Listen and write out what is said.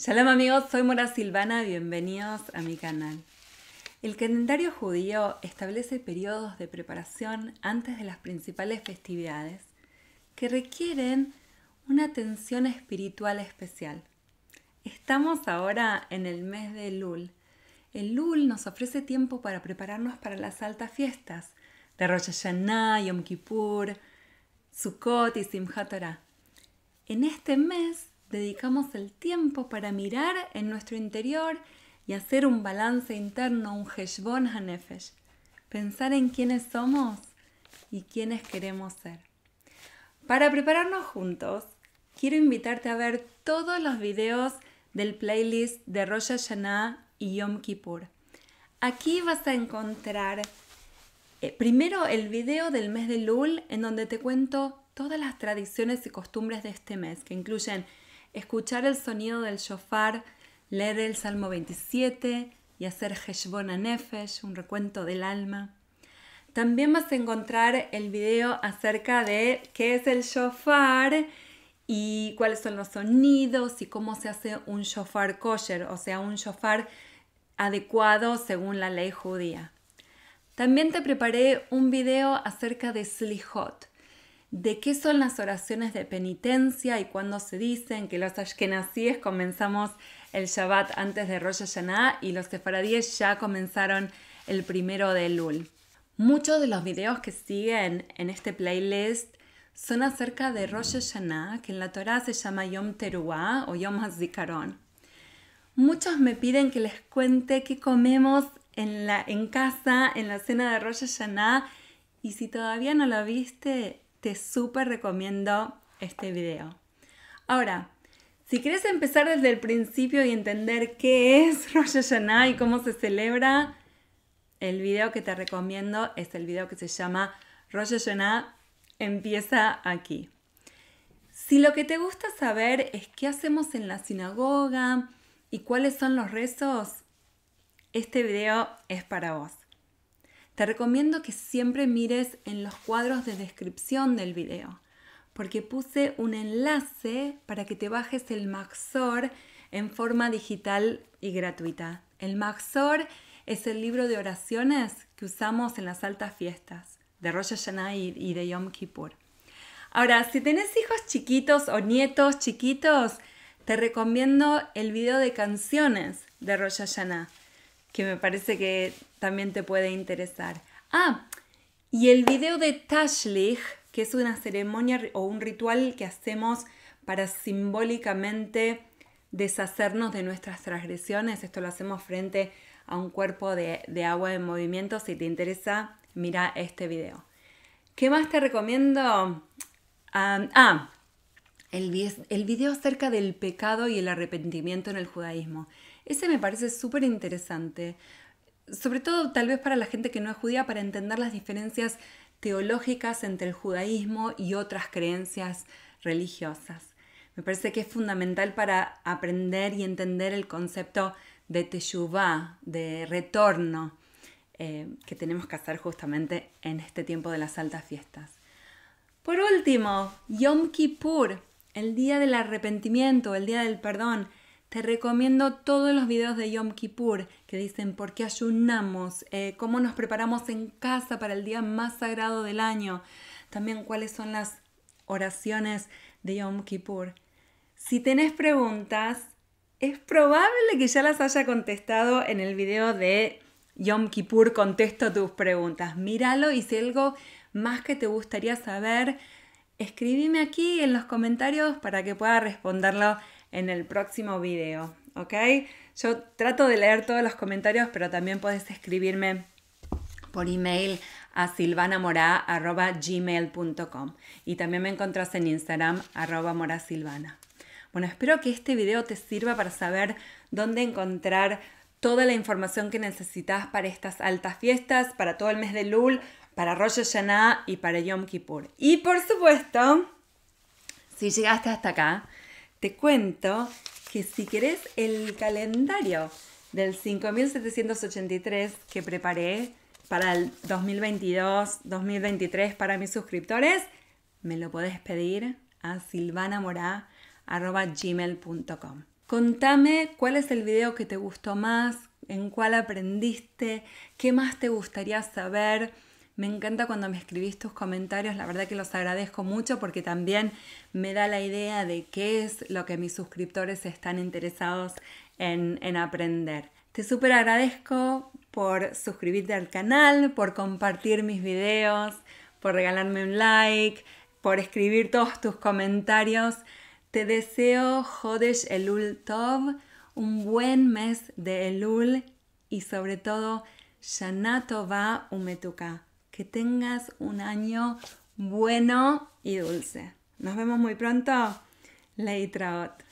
Shalom amigos, soy Mora Silvana, bienvenidos a mi canal. El calendario judío establece periodos de preparación antes de las principales festividades que requieren una atención espiritual especial. Estamos ahora en el mes de Lul. El Lul nos ofrece tiempo para prepararnos para las altas fiestas de Rosh Hashanah, Yom Kippur, Sukkot y Simchat Torah. En este mes dedicamos el tiempo para mirar en nuestro interior y hacer un balance interno, un heshbon hanefesh, pensar en quiénes somos y quiénes queremos ser. Para prepararnos juntos, quiero invitarte a ver todos los videos del playlist de Rosh Hashanah y Yom Kippur. Aquí vas a encontrar eh, primero el video del mes de Lul, en donde te cuento todas las tradiciones y costumbres de este mes, que incluyen escuchar el sonido del shofar, leer el Salmo 27 y hacer Heshbon Nefesh, un recuento del alma. También vas a encontrar el video acerca de qué es el shofar y cuáles son los sonidos y cómo se hace un shofar kosher, o sea, un shofar adecuado según la ley judía. También te preparé un video acerca de slihot, de qué son las oraciones de penitencia y cuándo se dicen, que los ashkenazíes comenzamos el Shabbat antes de Rosh Hashanah y los sefaradíes ya comenzaron el primero de Lul. Muchos de los videos que siguen en este playlist son acerca de Rosh Hashanah, que en la Torah se llama Yom Teruah o Yom HaZikaron. Muchos me piden que les cuente qué comemos en, la, en casa, en la cena de Rosh Hashanah, y si todavía no lo viste, te súper recomiendo este video. Ahora, si quieres empezar desde el principio y entender qué es Rosh Hashanah y cómo se celebra, el video que te recomiendo es el video que se llama Rosh Hashanah empieza aquí. Si lo que te gusta saber es qué hacemos en la sinagoga y cuáles son los rezos, este video es para vos. Te recomiendo que siempre mires en los cuadros de descripción del video, porque puse un enlace para que te bajes el Maxor en forma digital y gratuita. El Maxor es el libro de oraciones que usamos en las altas fiestas de Rosh Hashanah y de Yom Kippur. Ahora, si tenés hijos chiquitos o nietos chiquitos, te recomiendo el video de canciones de Rosh Hashanah que me parece que también te puede interesar. Ah, y el video de Tashlich, que es una ceremonia o un ritual que hacemos para simbólicamente deshacernos de nuestras transgresiones. Esto lo hacemos frente a un cuerpo de, agua en movimiento. Si te interesa, mira este video. ¿Qué más te recomiendo? ah, el, el video acerca del pecado y el arrepentimiento en el judaísmo. Ese me parece súper interesante, sobre todo tal vez para la gente que no es judía, para entender las diferencias teológicas entre el judaísmo y otras creencias religiosas. Me parece que es fundamental para aprender y entender el concepto de teshuvah, de retorno, eh, que tenemos que hacer justamente en este tiempo de las altas fiestas. Por último, Yom Kippur, el día del arrepentimiento, el día del perdón, te recomiendo todos los videos de Yom Kippur que dicen por qué ayunamos, eh, cómo nos preparamos en casa para el día más sagrado del año, también cuáles son las oraciones de Yom Kippur. Si tenés preguntas, es probable que ya las haya contestado en el video de Yom Kippur, contesto tus preguntas. Míralo y si hay algo más que te gustaría saber, escríbeme aquí en los comentarios para que pueda responderlo en el próximo video, ¿ok? Yo trato de leer todos los comentarios, pero también puedes escribirme por email a silvanamora.gmail.com y también me encontrás en Instagram morasilvana. Bueno, espero que este video te sirva para saber dónde encontrar toda la información que necesitas para estas altas fiestas, para todo el mes de Lul, para Rosh Hashanah y para Yom Kippur. Y por supuesto, si llegaste hasta acá, te cuento que si querés el calendario del 5783 que preparé para el 2022-2023 para mis suscriptores, me lo podés pedir a silvanamorá.gmail.com. Contame cuál es el video que te gustó más, en cuál aprendiste, qué más te gustaría saber me encanta cuando me escribís tus comentarios, la verdad que los agradezco mucho porque también me da la idea de qué es lo que mis suscriptores están interesados en, aprender. Te súper agradezco por suscribirte al canal, por compartir mis videos, por regalarme un like, por escribir todos tus comentarios. Te deseo Hodesh Elul Tov, un buen mes de Elul y sobre todo Shana Tova Umetuka que tengas un año bueno y dulce. Nos vemos muy pronto. Leitraot.